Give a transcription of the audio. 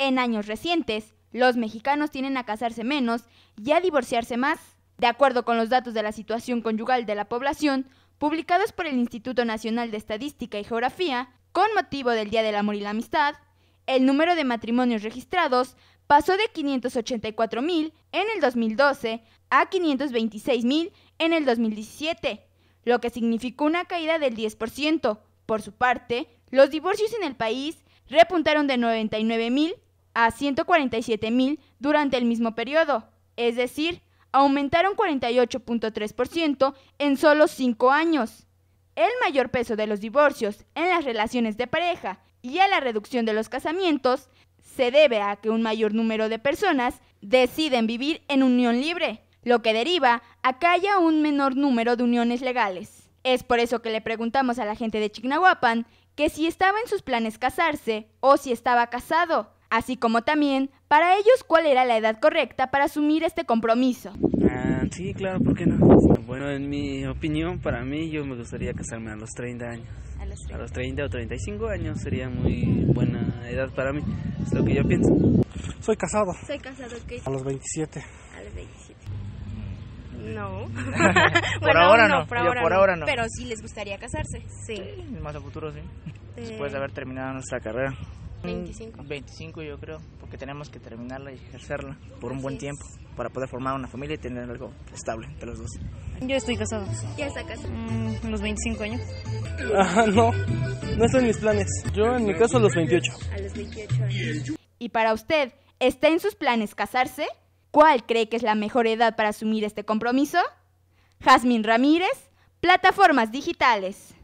En años recientes, los mexicanos tienen a casarse menos y a divorciarse más. De acuerdo con los datos de la situación conyugal de la población, publicados por el Instituto Nacional de Estadística y Geografía, con motivo del Día del Amor y la Amistad, el número de matrimonios registrados pasó de 584.000 en el 2012 a 526.000 en el 2017, lo que significó una caída del 10%. Por su parte, los divorcios en el país repuntaron de 99.000 a 147 mil durante el mismo periodo, es decir, aumentaron 48.3% en solo 5 años. El mayor peso de los divorcios en las relaciones de pareja y a la reducción de los casamientos se debe a que un mayor número de personas deciden vivir en unión libre, lo que deriva a que haya un menor número de uniones legales. Es por eso que le preguntamos a la gente de Chignahuapan que si estaba en sus planes casarse o si estaba casado así como también para ellos cuál era la edad correcta para asumir este compromiso. Ah, sí, claro, ¿por qué no? Este, bueno, en mi opinión, para mí yo me gustaría casarme a los 30 años. A los 30, o 35 años sería muy buena edad para mí, es lo que yo pienso. Soy casado. Soy casado, ¿qué? A los 27. A los 27. No. por ahora no, por, ahora, no. Pero sí les gustaría casarse. Sí. más a futuro sí. Eh. Después de haber terminado nuestra carrera. 25. 25 mm, yo creo, porque tenemos que terminarla y ejercerla por un buen tiempo para poder formar una familia y tener algo estable entre los dos. Yo estoy casado. ¿Ya está casado? los mm, 25 años. Ah, no, no son mis planes. Yo en mi caso a los 28. A los 28 años. Y para usted, ¿está en sus planes casarse? ¿Cuál cree que es la mejor edad para asumir este compromiso? Jazmín Ramírez, Plataformas Digitales.